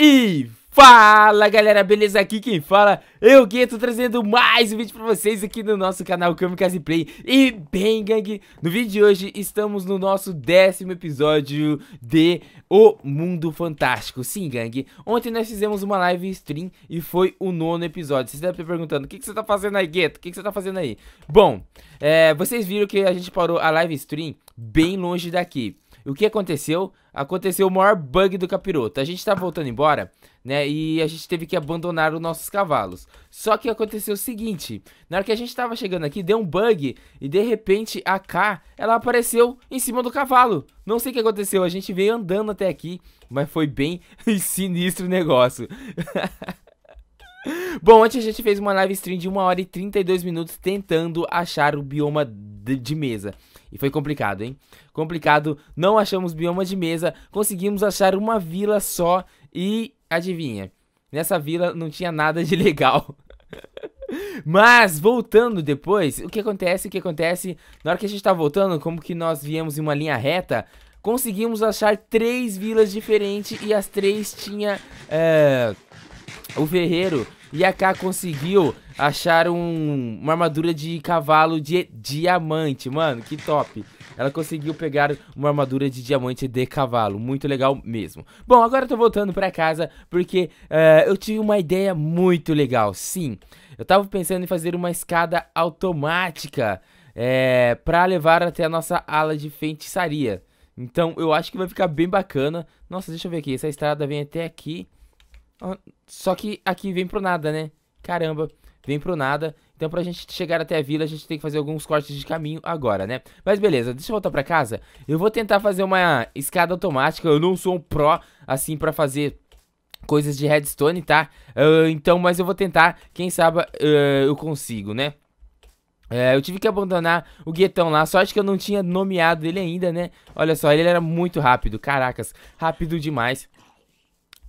E fala galera, beleza? Aqui quem fala é o Gueto, trazendo mais um vídeo pra vocês aqui no nosso canal Kamikaze Play E bem gang, no vídeo de hoje estamos no nosso décimo episódio de O Mundo Fantástico Sim gang, ontem nós fizemos uma live stream e foi o nono episódio Vocês devem estar perguntando, o que, que você tá fazendo aí Gueto? O que, que você tá fazendo aí? Bom, é, vocês viram que a gente parou a live stream bem longe daqui o que aconteceu? Aconteceu o maior bug do capiroto. A gente tá voltando embora, né? E a gente teve que abandonar os nossos cavalos. Só que aconteceu o seguinte: na hora que a gente tava chegando aqui, deu um bug e de repente a K ela apareceu em cima do cavalo. Não sei o que aconteceu, a gente veio andando até aqui, mas foi bem sinistro o negócio. Bom, ontem a gente fez uma live stream de 1 hora e 32 minutos tentando achar o bioma de mesa. E foi complicado, hein? Complicado, não achamos bioma de mesa, conseguimos achar uma vila só e adivinha, nessa vila não tinha nada de legal. Mas, voltando depois, o que acontece, o que acontece, na hora que a gente tá voltando, como que nós viemos em uma linha reta, conseguimos achar três vilas diferentes e as três tinha é, o ferreiro e a K conseguiu achar um, uma armadura de cavalo de diamante, mano, que top. Ela conseguiu pegar uma armadura de diamante de cavalo, muito legal mesmo. Bom, agora eu tô voltando pra casa porque uh, eu tive uma ideia muito legal, sim. Eu tava pensando em fazer uma escada automática é, pra levar até a nossa ala de feitiçaria. Então eu acho que vai ficar bem bacana. Nossa, deixa eu ver aqui, essa estrada vem até aqui. Só que aqui vem pro nada, né? Caramba, vem pro nada. Então, pra gente chegar até a vila, a gente tem que fazer alguns cortes de caminho agora, né? Mas beleza, deixa eu voltar pra casa. Eu vou tentar fazer uma escada automática. Eu não sou um pró, assim, pra fazer coisas de redstone, tá? Uh, então, mas eu vou tentar. Quem sabe uh, eu consigo, né? É, eu tive que abandonar o guetão lá, Só acho que eu não tinha nomeado ele ainda, né? Olha só, ele era muito rápido, caracas, rápido demais.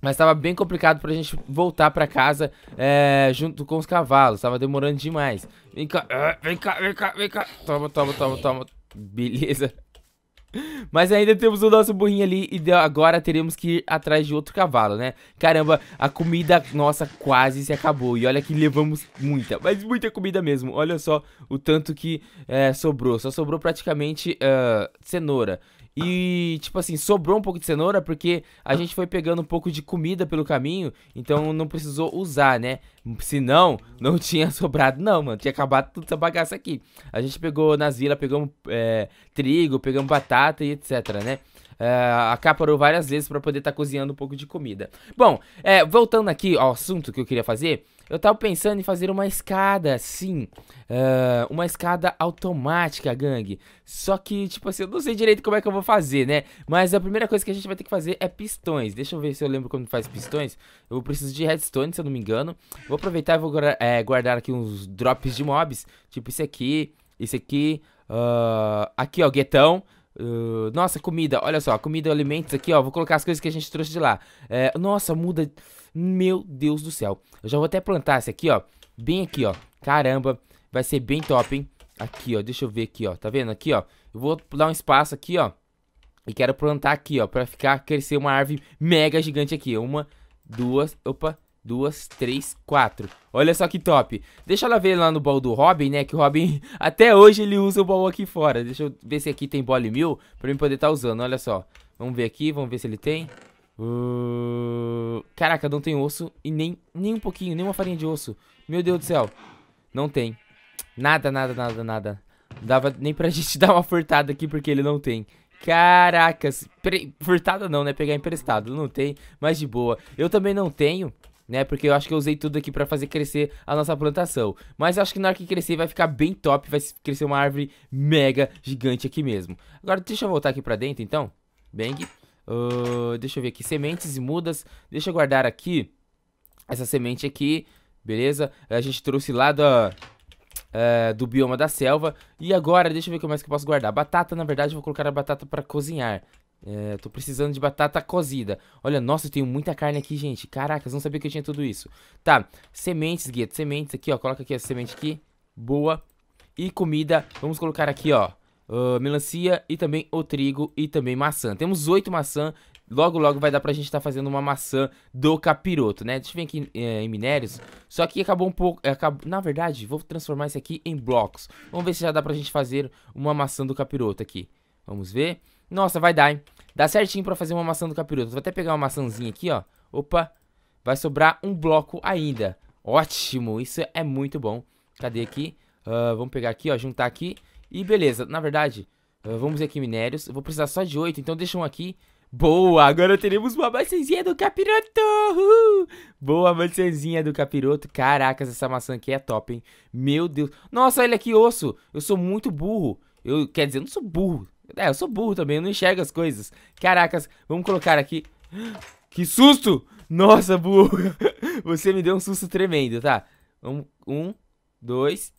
Mas estava bem complicado pra gente voltar pra casa é, junto com os cavalos. Tava demorando demais. Vem cá, eh, vem cá, vem cá, vem cá. Toma, toma, toma, toma. Beleza. Mas ainda temos o nosso burrinho ali e agora teremos que ir atrás de outro cavalo, né? Caramba, a comida nossa quase se acabou e olha que levamos muita, mas muita comida mesmo. Olha só o tanto que é, sobrou, só sobrou praticamente uh, cenoura. E, tipo assim, sobrou um pouco de cenoura porque a gente foi pegando um pouco de comida pelo caminho, então não precisou usar, né? Senão, não tinha sobrado, não, mano. Tinha acabado tudo essa bagaça aqui. A gente pegou nas vilas, pegamos é, trigo, pegamos batata e etc, né? É, acaparou várias vezes para poder estar tá cozinhando um pouco de comida. Bom, é, voltando aqui ao assunto que eu queria fazer, eu tava pensando em fazer uma escada, sim. Uh, uma escada automática, gangue. Só que, tipo assim, eu não sei direito como é que eu vou fazer, né? Mas a primeira coisa que a gente vai ter que fazer é pistões. Deixa eu ver se eu lembro como faz pistões. Eu preciso de redstone, se eu não me engano. Vou aproveitar e vou é, guardar aqui uns drops de mobs. Tipo esse aqui, esse aqui. Uh, aqui, ó, guetão. Ah, nossa, comida, olha só, comida e alimentos aqui, ó. Vou colocar as coisas que a gente trouxe de lá. É, nossa, muda. Meu Deus do céu. Eu já vou até plantar esse aqui, ó. Bem aqui, ó. Caramba, vai ser bem top, hein? Aqui, ó, deixa eu ver aqui, ó. Tá vendo? Aqui, ó. Eu vou dar um espaço aqui, ó. E quero plantar aqui, ó. Pra ficar, crescer uma árvore mega gigante aqui. Uma, duas, opa, duas, três, quatro. Olha só que top. Deixa ela ver lá no baú do Robin, né? Que o Robin, até hoje, ele usa o baú aqui fora. Deixa eu ver se aqui tem bole mil pra eu poder estar tá usando. Olha só. Vamos ver aqui, vamos ver se ele tem. Uh... Caraca, não tem osso e nem, nem um pouquinho, nem uma farinha de osso. Meu Deus do céu. Não tem. Nada, nada, nada, nada. Dava nem pra gente dar uma furtada aqui porque ele não tem. Caracas. Furtada não, né? Pegar emprestado. Não tem, mas de boa. Eu também não tenho né? Porque eu acho que eu usei tudo aqui para fazer crescer a nossa plantação. Mas acho que na hora que crescer vai ficar bem top, vai crescer uma árvore mega gigante aqui mesmo. Agora deixa eu voltar aqui para dentro então. Bang. Uh, deixa eu ver aqui, sementes e mudas. Deixa eu guardar aqui essa semente aqui, beleza? A gente trouxe lá da... Eh, do bioma da selva. E agora, deixa eu ver o que mais que eu posso guardar. Batata, na verdade, eu vou colocar a batata pra cozinhar. É, tô precisando de batata cozida. Olha, nossa, eu tenho muita carne aqui, gente. Caracas, não sabia que eu tinha tudo isso. Tá, sementes, Gueto, sementes aqui, ó. Coloca aqui a semente aqui. Boa. E comida, vamos colocar aqui, ó. Uh, melancia e também o trigo e também maçã. Temos oito maçã. Logo, logo vai dar pra gente estar tá fazendo uma maçã do capiroto, né? Deixa eu ver aqui é, em minérios. Só que acabou um pouco... Acabou, na verdade, vou transformar isso aqui em blocos. Vamos ver se já dá pra gente fazer uma maçã do capiroto aqui. Vamos ver. Nossa, vai dar, hein? Dá certinho pra fazer uma maçã do capiroto. Vou até pegar uma maçãzinha aqui, ó. Opa, vai sobrar um bloco ainda. Ótimo, isso é muito bom. Cadê aqui? Uh, vamos pegar aqui, ó, juntar aqui. E beleza, na verdade, uh, vamos ver aqui minérios. Eu vou precisar só de oito, então deixa um aqui. Boa, agora teremos uma maçãzinha do capiroto Uhul. Boa maçãzinha do capiroto Caracas, essa maçã aqui é top, hein Meu Deus, nossa, olha que osso Eu sou muito burro eu, Quer dizer, eu não sou burro é, eu sou burro também, eu não enxergo as coisas. Caracas, vamos colocar aqui. Que susto! Nossa, burro! Você me deu um susto tremendo, tá? Um, um dois,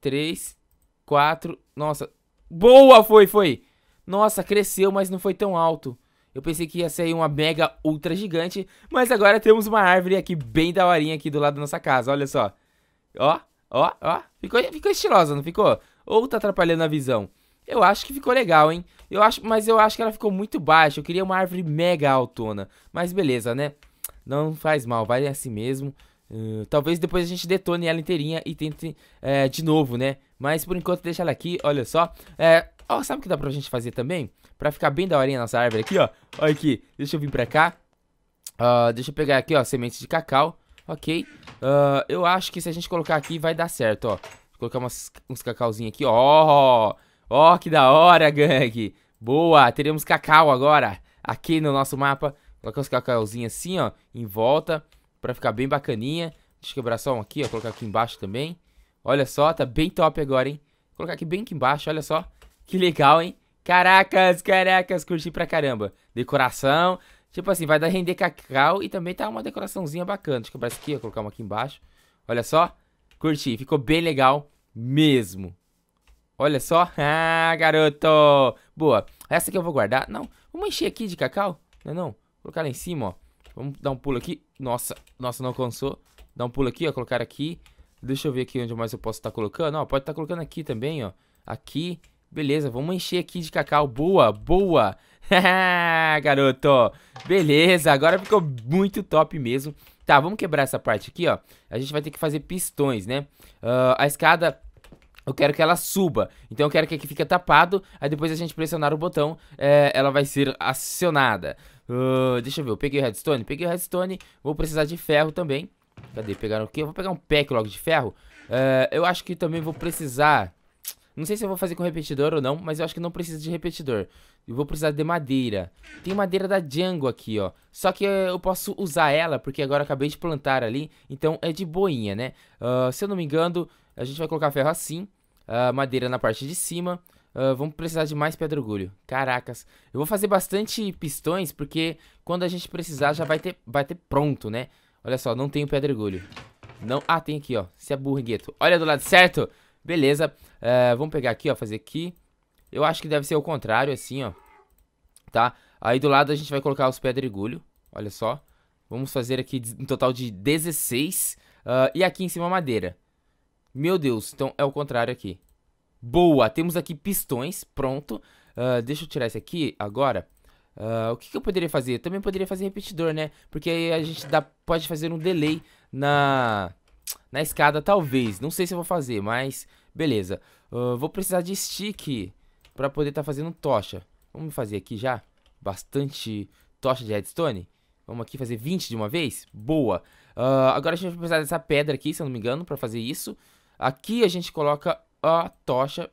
três, quatro. Nossa, boa! Foi, foi! Nossa, cresceu, mas não foi tão alto. Eu pensei que ia ser uma mega ultra gigante, mas agora temos uma árvore aqui bem daorinha aqui do lado da nossa casa, olha só. Ó, ó, ó, ficou, ficou estilosa, não ficou? Ou tá atrapalhando a visão? Eu acho que ficou legal, hein? Eu acho, mas eu acho que ela ficou muito baixa. Eu queria uma árvore mega altona. Mas beleza, né? Não faz mal, vai assim mesmo. Uh, talvez depois a gente detone ela inteirinha e tente é, de novo, né? Mas por enquanto deixa ela aqui, olha só. É, ó, sabe o que dá pra gente fazer também? Pra ficar bem da horinha a nossa árvore aqui, ó. Olha aqui, deixa eu vir pra cá. Uh, deixa eu pegar aqui, ó, semente de cacau. Ok. Uh, eu acho que se a gente colocar aqui vai dar certo, ó. Vou colocar umas, uns cacauzinhos aqui, ó. Ó, oh, que da hora, gang. Boa, teremos cacau agora aqui no nosso mapa. Colocar os cacauzinhos assim, ó, em volta, pra ficar bem bacaninha. Deixa eu quebrar só um aqui, ó, colocar aqui embaixo também. Olha só, tá bem top agora, hein? Vou colocar aqui bem aqui embaixo, olha só. Que legal, hein? Caracas, caracas, curti pra caramba. Decoração, tipo assim, vai dar render cacau e também tá uma decoraçãozinha bacana. Deixa eu quebrar isso aqui, ó, colocar uma aqui embaixo. Olha só, curti, ficou bem legal mesmo. Olha só. Ah, garoto. Boa. Essa aqui eu vou guardar. Não, vamos encher aqui de cacau. Não, é não. Vou colocar lá em cima, ó. Vamos dar um pulo aqui. Nossa, nossa, não alcançou. Dá um pulo aqui, ó. Colocar aqui. Deixa eu ver aqui onde mais eu posso estar tá colocando. Ó, pode estar tá colocando aqui também, ó. Aqui. Beleza, vamos encher aqui de cacau. Boa, boa. Ah, garoto. Beleza, agora ficou muito top mesmo. Tá, vamos quebrar essa parte aqui, ó. A gente vai ter que fazer pistões, né? Uh, a escada eu quero que ela suba. Então eu quero que aqui fique tapado. Aí depois a gente pressionar o botão, é, ela vai ser acionada. Uh, deixa eu ver, eu peguei o redstone. Peguei o redstone. Vou precisar de ferro também. Cadê? Pegaram o quê? Eu vou pegar um pack logo de ferro. Uh, eu acho que também vou precisar... Não sei se eu vou fazer com repetidor ou não, mas eu acho que não precisa de repetidor. Eu vou precisar de madeira. Tem madeira da Django aqui, ó. Só que eh, eu posso usar ela, porque agora acabei de plantar ali. Então é de boinha, né? Uh, se eu não me engano, a gente vai colocar ferro assim uh, madeira na parte de cima. Uh, vamos precisar de mais pedregulho Caracas. Eu vou fazer bastante pistões, porque quando a gente precisar já vai ter, vai ter pronto, né? Olha só, não tenho pedregulho Não... Ah, tem aqui, ó. Se é burro, gueto. Olha do lado certo. Beleza. Uh, vamos pegar aqui, ó. Fazer aqui. Eu acho que deve ser o contrário, assim, ó. Tá? Aí do lado a gente vai colocar os pedregulhos. Olha só. Vamos fazer aqui um total de 16. Uh, e aqui em cima madeira. Meu Deus, então é o contrário aqui. Boa, temos aqui pistões, pronto. Uh, deixa eu tirar isso aqui agora. Uh, o que, que, eu poderia fazer? Eu também poderia fazer repetidor, né? Porque aí a gente dá, pode fazer um delay na, na escada, talvez. Não sei se eu vou fazer, mas beleza. Uh, vou precisar de stick para poder estar tá fazendo tocha. Vamos fazer aqui já bastante tocha de redstone. Vamos aqui fazer 20 de uma vez? Boa. Uh, agora a gente vai precisar dessa pedra aqui, se eu não me engano, para fazer isso. Aqui a gente coloca a tocha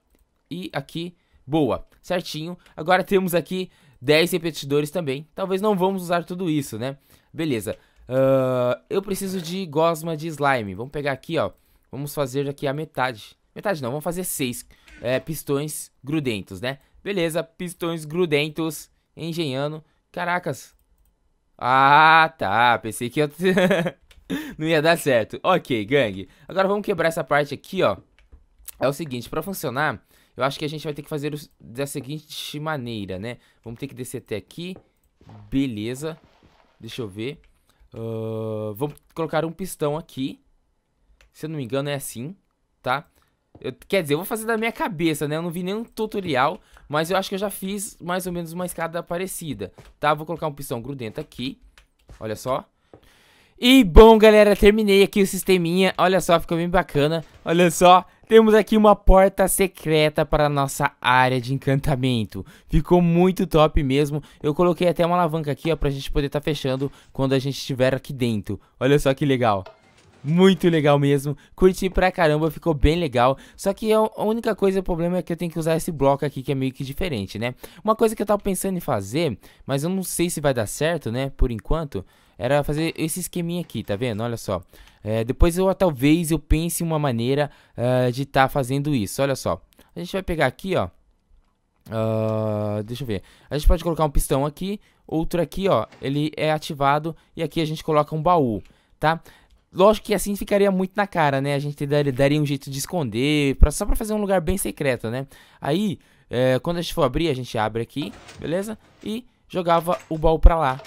e aqui, boa, certinho. Agora temos aqui 10 repetidores também. Talvez não vamos usar tudo isso, né? Beleza. Uh, eu preciso de gosma de slime. Vamos pegar aqui, ó. Vamos fazer aqui a metade. Metade não, vamos fazer 6 é, pistões grudentos, né? Beleza, pistões grudentos, engenhando. Caracas. Ah, tá. Pensei que eu... não ia dar certo. Ok, gangue. Agora vamos quebrar essa parte aqui, ó. É o seguinte, pra funcionar, eu acho que a gente vai ter que fazer da seguinte maneira, né? Vamos ter que descer até aqui. Beleza. Deixa eu ver. Uh, vamos colocar um pistão aqui. Se eu não me engano, é assim, tá? Eu, quer dizer, eu vou fazer da minha cabeça, né? Eu não vi nenhum tutorial, mas eu acho que eu já fiz mais ou menos uma escada parecida, tá? Vou colocar um pistão grudento aqui. Olha só. E bom, galera, terminei aqui o sisteminha. Olha só, ficou bem bacana. Olha só, temos aqui uma porta secreta para a nossa área de encantamento. Ficou muito top mesmo. Eu coloquei até uma alavanca aqui, ó, pra gente poder estar tá fechando quando a gente estiver aqui dentro. Olha só que legal muito legal mesmo. Curti pra caramba, ficou bem legal. Só que é a única coisa, o problema é que eu tenho que usar esse bloco aqui, que é meio que diferente, né? Uma coisa que eu tava pensando em fazer, mas eu não sei se vai dar certo, né? Por enquanto, era fazer esse esqueminha aqui, tá vendo? Olha só. É, depois eu talvez eu pense uma maneira uh, de estar tá fazendo isso. Olha só. A gente vai pegar aqui, ó. Uh, deixa eu ver. A gente pode colocar um pistão aqui, outro aqui, ó. Ele é ativado e aqui a gente coloca um baú, tá? Lógico que assim ficaria muito na cara, né? A gente daria, daria um jeito de esconder, pra, só pra fazer um lugar bem secreto, né? Aí, é, quando a gente for abrir, a gente abre aqui, beleza? E jogava o baú pra lá.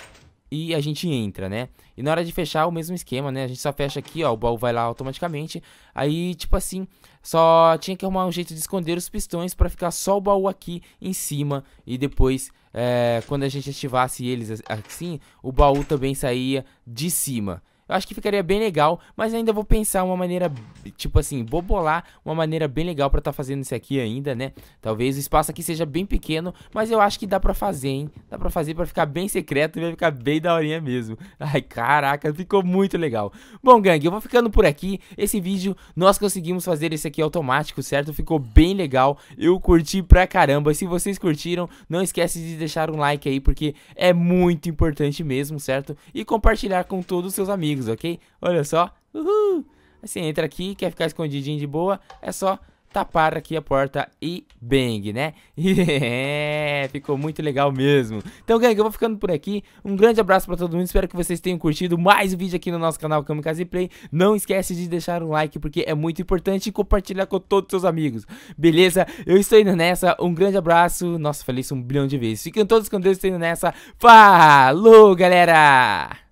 E a gente entra, né? E na hora de fechar, o mesmo esquema, né? A gente só fecha aqui, ó, o baú vai lá automaticamente. Aí, tipo assim, só tinha que arrumar um jeito de esconder os pistões pra ficar só o baú aqui em cima. E depois, é, quando a gente ativasse eles assim, o baú também saía de cima. Eu acho que ficaria bem legal, mas ainda vou pensar uma maneira, tipo assim, vou bolar uma maneira bem legal pra estar tá fazendo isso aqui ainda, né? Talvez o espaço aqui seja bem pequeno, mas eu acho que dá pra fazer, hein? Dá pra fazer pra ficar bem secreto e vai ficar bem daorinha mesmo. Ai, caraca, ficou muito legal. Bom, gangue, eu vou ficando por aqui. Esse vídeo, nós conseguimos fazer esse aqui automático, certo? Ficou bem legal, eu curti pra caramba. Se vocês curtiram, não esquece de deixar um like aí, porque é muito importante mesmo, certo? E compartilhar com todos os seus amigos amigos, ok? Olha só, uhul! Você assim, entra aqui, quer ficar escondidinho de boa, é só tapar aqui a porta e bang, né? é, ficou muito legal mesmo. Então, gang, eu vou ficando por aqui. Um grande abraço para todo mundo. Espero que vocês tenham curtido mais um vídeo aqui no nosso canal Kamikaze Play. Não esquece de deixar um like, porque é muito importante, e compartilhar com todos os seus amigos. Beleza? Eu estou indo nessa. Um grande abraço. Nossa, falei isso um bilhão de vezes. Fiquem todos com Deus, estou indo nessa. Falou, galera!